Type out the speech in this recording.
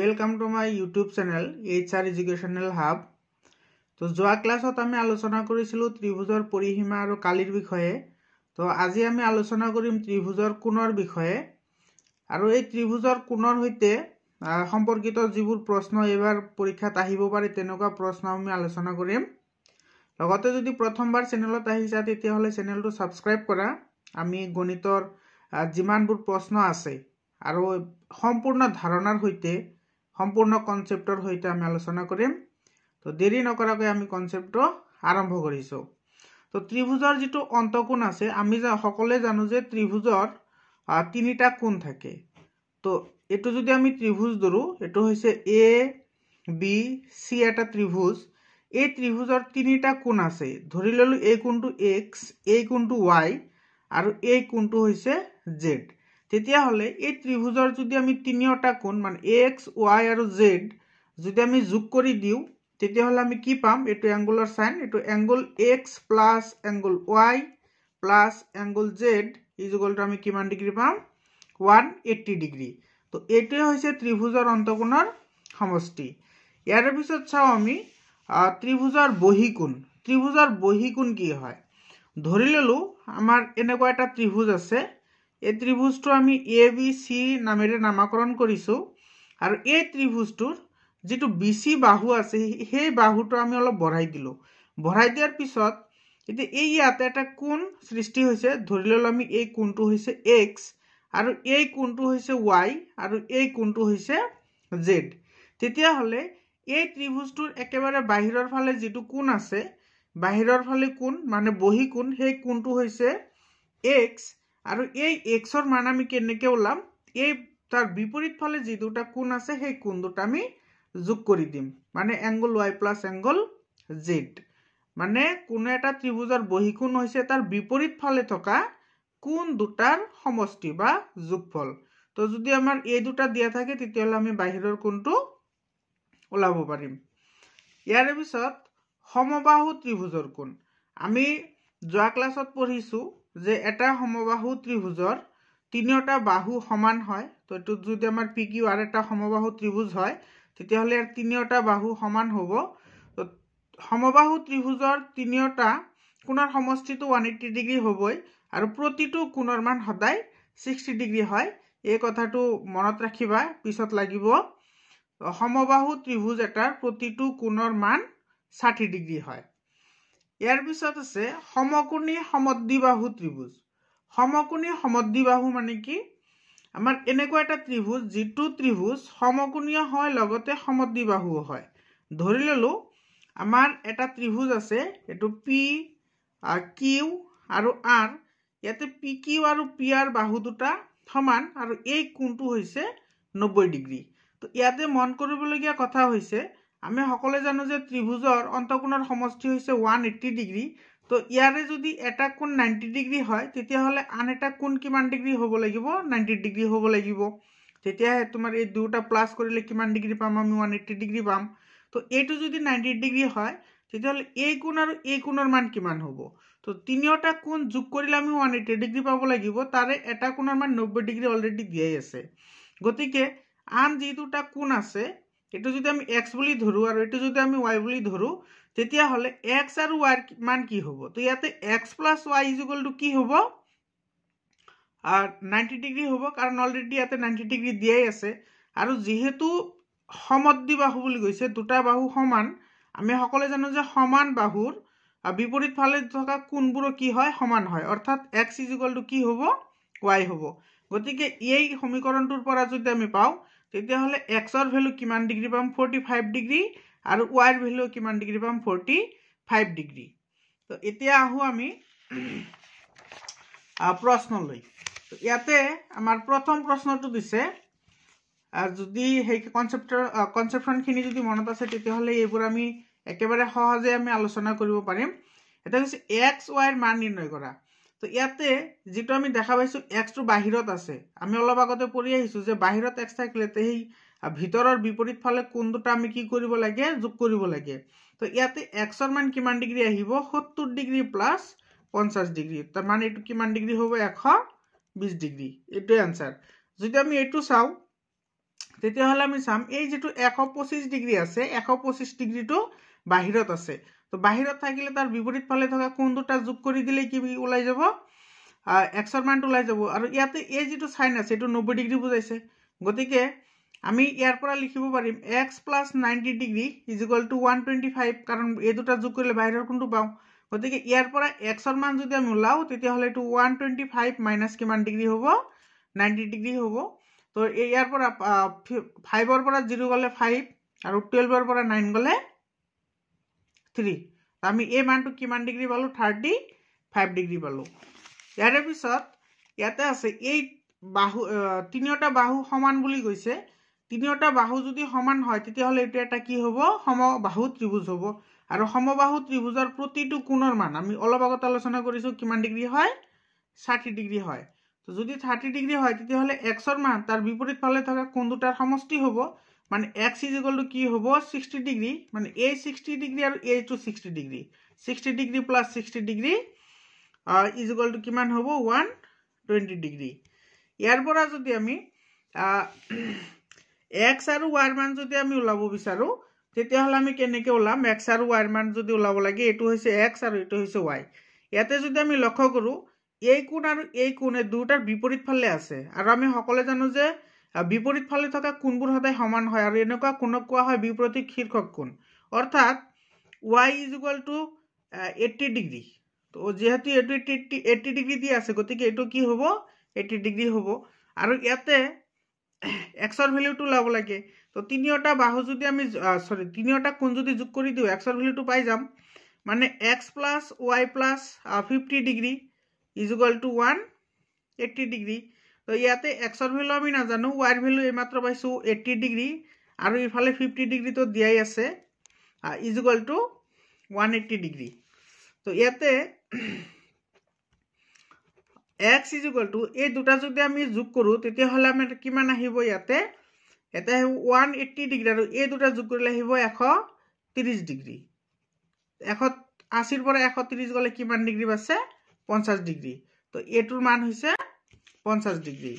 welcome to my YouTube channel H R educational hub তো যোৱা ক্লাছত আমি আলোচনা কৰিছিলোঁ ত্ৰিভুজৰ পৰিসীমা আৰু কালিৰ বিষয়ে তো আজি আমি আলোচনা কৰিম ত্ৰিভুজৰ কোণৰ বিষয়ে আৰু এই ত্ৰিভুজৰ কোণৰ সৈতে সম্পৰ্কিত যিবোৰ প্ৰশ্ন এইবাৰ পৰীক্ষাত আহিব পাৰে তেনেকুৱা প্ৰশ্ন আমি আলোচনা কৰিম লগতে যদি প্ৰথমবাৰ চেনেলত আহিছা তেতিয়াহ'লে চেনেলটো ছাবস্ক্ৰাইব কৰা আমি গণিতৰ যিমানবোৰ প্ৰশ্ন আছে আৰু সম্পূৰ্ণ ধাৰণাৰ সৈতে সম্পূৰ্ণ কনচেপ্টৰ সৈতে আমি আলোচনা কৰিম তো দেৰি নকৰাকৈ আমি কনচেপ্টটো আৰম্ভ কৰিছোঁ তো ত্ৰিভুজৰ যিটো অন্তকোণ আছে আমি সকলোৱে জানো যে ত্ৰিভুজৰ তিনিটা কোণ থাকে তো এইটো যদি আমি ত্ৰিভুজ ধৰোঁ এইটো হৈছে এ বি চি এটা ত্ৰিভুজ এই ত্ৰিভুজৰ তিনিটা কোণ আছে ধৰি ল'লোঁ এই কোণটো এক্স এই কোণটো ৱাই আৰু এই কোণটো হৈছে জেড তেতিয়া হলে এই ত্ৰিভুজৰ যদি আমি তিনিওটা কোণ মানে এক্স ওয়াই আৰু জেড যদি আমি যোগ কৰি দিও তেতিয়া হলে আমি কি পাম এটো অ্যাঙ্গুলৰ সাইন এটো angle X plus angle Y plus angle Z is equal to আমি কিমান ডিগ্রি পাম 180 ডিগ্রি তো এটোই হৈছে ত্ৰিভুজৰ অন্তকোণৰ সমষ্টি ইয়াৰ পিছত চাও আমি ত্ৰিভুজৰ বহিকোণ ত্ৰিভুজৰ বহিকোণ কি হয় ধৰি ললো আমাৰ এনেকুৱা এটা ত্ৰিভুজ আছে এই ত্ৰিভুজটো আমি এ বি চি নামেৰে নামাকৰণ কৰিছোঁ আৰু এই ত্ৰিভুজটোৰ যিটো বি চি বাহু আছে সেই বাহুটো আমি অলপ বঢ়াই দিলোঁ বঢ়াই দিয়াৰ পিছত এতিয়া এই ইয়াতে এটা কোণ সৃষ্টি হৈছে ধৰি ল'লোঁ আমি এই কোণটো হৈছে এক্স আৰু এই কোণটো হৈছে ৱাই আৰু এই কোণটো হৈছে জেড তেতিয়াহ'লে এই ত্ৰিভুজটোৰ একেবাৰে বাহিৰৰ ফালে যিটো কোণ আছে বাহিৰৰ ফালে কোণ মানে বহী কোণ সেই কোণটো হৈছে এক্স আৰু এই এক্সৰ মান আমি কেনেকৈ ওলাম এই তাৰ বিপৰীত ফালে যি দুটা কোণ আছে সেই কোণ দুটা আমি যোগ কৰি দিম মানে angle Y plus angle Z মানে কোনো এটা ত্ৰিভুজৰ বহিকোণ হৈছে তাৰ বিপৰীত ফালে থকা কোণ দুটাৰ সমষ্টি বা যোগফল তো যদি আমাৰ এই দুটা দিয়া থাকে তেতিয়া হ'লে আমি বাহিৰৰ কোণটো ওলাব পাৰিম ইয়াৰে পিছত সমবাহু ত্ৰিভুজৰ কোণ আমি যোৱা ক্লাছত পঢ়িছো যে এটা সমবাহু ত্ৰিভুজৰ তিনিওটা বাহু সমান হয় তো এইটোত যদি আমাৰ পি কিউ আৰ এটা সমবাহু ত্ৰিভুজ হয় তেতিয়াহ'লে ইয়াৰ তিনিওটা বাহু সমান হ'ব তো সমবাহু ত্ৰিভুজৰ তিনিওটা কোণৰ সমষ্টিটো ওৱান এইটি ডিগ্ৰী হ'বই আৰু প্ৰতিটো কোণৰ মান সদায় ছিক্সটি ডিগ্ৰী হয় এই কথাটো মনত ৰাখিবা পিছত লাগিব সমবাহু ত্ৰিভুজ এটাৰ প্ৰতিটো কোণৰ মান ষাঠি ডিগ্ৰী হয় ইয়াৰ পিছত আছে সমকোণী সমদ্বিবাহু ত্ৰিভুজ সমকোণী সমদ্বিবাহু মানে কি আমাৰ এনেকুৱা এটা ত্ৰিভুজ যিটো ত্ৰিভুজ সমকোণীয় হয় লগতে সমদ্বিবাহুও হয় ধৰি ল'লোঁ আমাৰ এটা ত্ৰিভুজ আছে এইটো পি কিউ আৰু আৰ ইয়াতে পি কিউ আৰু পি আৰ বাহু দুটা সমান আৰু এই কোণটো হৈছে নব্বৈ ডিগ্ৰী ত' ইয়াতে মন কৰিবলগীয়া কথা হৈছে আমি সকলোৱে জানো যে ত্ৰিভুজৰ অন্তকোণৰ সমষ্টি হৈছে ওৱান এইটি ডিগ্ৰী তো ইয়াৰে যদি এটা কোণ নাইণ্টি ডিগ্ৰী হয় তেতিয়াহ'লে আন এটা কোণ কিমান ডিগ্ৰী হ'ব লাগিব নাইণ্টি ডিগ্ৰী হ'ব লাগিব তেতিয়াহে তোমাৰ এই দুয়োটা প্লাছ কৰিলে কিমান ডিগ্ৰী পাম আমি ওৱান এইটি ডিগ্ৰী পাম তো এইটো যদি নাইণ্টি ডিগ্ৰী হয় তেতিয়াহ'লে এই কোণ আৰু এই কোণৰ মান কিমান হ'ব তো তিনিওটা কোণ যোগ কৰিলে আমি ওৱান এইটি ডিগ্ৰী পাব লাগিব তাৰে এটা কোণৰ মান নব্বৈ ডিগ্ৰী অলৰেডি দিয়াই আছে গতিকে আন যি দুটা কোণ আছে এইটো যদি আমি এক্স বুলি ধৰোঁ আৰু এইটো যদি আমি ৱাই বুলি ধৰোঁ তেতিয়াহ'লে এক্স আৰু ৱাইৰ মান কি হ'ব তো ইয়াতে এক্স প্লাছ কি হ'ব নাইণ্টি ডিগ্ৰী হ'ব কাৰণ অলৰেডি ইয়াতে নাইণ্টি ডিগ্ৰী দিয়াই আছে আৰু যিহেতু সমদ্বি বাহু বুলি কৈছে দুটা বাহু সমান আমি সকলোৱে জানো যে সমান বাহুৰ বিপৰীত ফালে থকা কোনবোৰৰ কি হয় সমান হয় অৰ্থাৎ এক্স ইজুগলটো কি হ'ব ৱাই হ'ব গতিকে এই সমীকৰণটোৰ পৰা যদি আমি পাওঁ তেতিয়াহ'লে এক্সৰ ভেলু কিমান ডিগ্ৰী পাম ফৰ্টি ফাইভ ডিগ্ৰী আৰু ৱাইৰ ভেলু কিমান ডিগ্ৰী পাম ফৰ্টি ফাইভ ডিগ্ৰী তো এতিয়া আহোঁ আমি প্ৰশ্নলৈ ইয়াতে আমাৰ প্ৰথম প্ৰশ্নটো দিছে যদি সেই কনচেপ্ট কনচেপশ্যনখিনি যদি মনত আছে তেতিয়াহ'লে এইবোৰ আমি একেবাৰে সহজে আমি আলোচনা কৰিব পাৰিম এটা হৈছে এক্স ৱাইৰ মান নিৰ্ণয় কৰা তো ইয়াতে যেটো আমি দেখা পাইছোঁ এক্সটো বাহিৰত আছে আমি অলপ আগতে পঢ়ি আহিছোঁ যে বাহিৰত এক্স থাকিলে সেই ভিতৰৰ বিপৰীত ফালে কোন দুটা আমি কি কৰিব লাগে যোগ কৰিব লাগে তো ইয়াতে এক্সৰ মান কিমান ডিগ্ৰী আহিব সত্তৰ ডিগ্ৰী প্লাছ পঞ্চাছ ডিগ্ৰী তাৰমানে এইটো কিমান ডিগ্ৰী হ'ব এশ বিছ ডিগ্ৰী এইটোৱে আনচাৰ যদি আমি এইটো চাওঁ তেতিয়াহ'লে আমি চাম এই যিটো এশ পঁচিছ ডিগ্ৰী আছে এশ পঁচিছ ডিগ্ৰীটো বাহিৰত আছে তো বাহিৰত থাকিলে তাৰ বিপৰীত ফালে থকা কোন দুটা যোগ কৰি দিলে কি ওলাই যাব এক্সৰ মানটো ওলাই যাব আৰু ইয়াতে এই যিটো চাইন আছে এইটো নব্বৈ ডিগ্ৰী বুজাইছে গতিকে আমি ইয়াৰ পৰা লিখিব পাৰিম X plus ninety degree is equal to one twenty five কাৰণ এই দুটা যোগ কৰিলে বাহিৰৰ কোনটো পাওঁ গতিকে ইয়াৰ পৰা এক্সৰ মান যদি আমি ওলাওঁ তেতিয়াহ'লে এইটো ওৱান টুৱেণ্টি ফাইভ মাইনাছ কিমান ডিগ্ৰী হ'ব নাইণ্টি ডিগ্ৰী হ'ব তো ইয়াৰ পৰা ফাইভৰ পৰা জিৰ' গ'লে ফাইভ আৰু টুৱেলভৰ পৰা নাইন গ'লে থ্ৰী তো আমি এই মানটো কিমান ডিগ্ৰী পালোঁ থাৰ্টি ফাইভ ডিগ্ৰী পালোঁ ইয়াৰে পিছত ইয়াতে আছে এই বাহু তিনিওটা বাহু সমান বুলি কৈছে তিনিওটা বাহু যদি সমান হয় তেতিয়াহ'লে এইটো এটা কি হ'ব সমবাহু ত্ৰিভুজ হ'ব আৰু সমবাহু ত্ৰিভুজৰ প্ৰতিটো কোণৰ মান আমি অলপ আগত আলোচনা কৰিছোঁ কিমান ডিগ্ৰী হয় ষাঠি ডিগ্ৰী হয় তো যদি থাৰ্টি ডিগ্ৰী হয় তেতিয়াহ'লে এক্সৰ মান তাৰ বিপৰীত ফালে দুটাৰ সমষ্টি হ'ব মানে এক্স ইজ ইকুৱেলটো কি হ'ব ছিক্সটি ডিগ্ৰী মানে এ ছিক্সটি ডিগ্ৰী আৰু এইটো sixty degree sixty degree plus sixty degree is ইকুৱেলটো কিমান হ'ব ওৱান টুৱেণ্টি ডিগ্ৰী ইয়াৰ পৰা যদি আমি এক্স আৰু ৱাইৰ মান যদি আমি ওলাব বিচাৰোঁ তেতিয়াহ'লে আমি কেনেকৈ ওলাম এক্স আৰু ৱাইৰ মান যদি ওলাব লাগে এইটো হৈছে এক্স আৰু এইটো হৈছে ৱাই ইয়াতে যদি আমি লক্ষ্য কৰোঁ এই কোণ আৰু এই কোণ এই দুয়োটাৰ বিপৰীত ফালে আছে আৰু আমি সকলোৱে জানো যে বিপরীত ফলে থকা কোণবোৰ সদায় সমান হয় আৰু এনেকুৱা কোণক কোৱা হয় বিপৰীত শীৰ্ষক কোণ অৰ্থাৎ Y is equal to eighty degree তো যিহেতু এইটো এইটি এইটি ডিগ্ৰী দি আছে গতিকে এইটো কি হ'ব এইটি ডিগ্ৰী হ'ব আৰু ইয়াতে এক্সৰ ভেলিউটো লব লাগে তো তিনিওটা বাহু যদি আমি চৰি তিনিওটা কোণ যদি যোগ কৰি দিওঁ এক্সৰ ভেলিউটো পাই যাম মানে X plus Y plus fifty degree is equal to one eighty degree তো ইয়াতে এক্সৰ ভেলু আমি নাজানো ৱাইৰ ভেলু এইমাত্ৰ পাইছোঁ এইটি ডিগ্ৰী আৰু ইফালে ফিফটি ডিগ্ৰীটো দিয়াই আছে equal to one eighty degree তো ইয়াতে এক্স ইজুৱেল টু এই দুটা যদি আমি যোগ কৰোঁ তেতিয়াহ'লে আমি কিমান আহিব ইয়াতে এটা আহিব ওৱান এইটি ডিগ্ৰী আৰু এই দুটা যোগ কৰিলে আহিব এশ ত্ৰিছ ডিগ্ৰী এশ আশীৰ পৰা এশ ত্ৰিছ গ'লে কিমান ডিগ্ৰী বাছে পঞ্চাছ ডিগ্ৰী তো এইটোৰ মান হৈছে পঞ্চাশ ডিগ্রি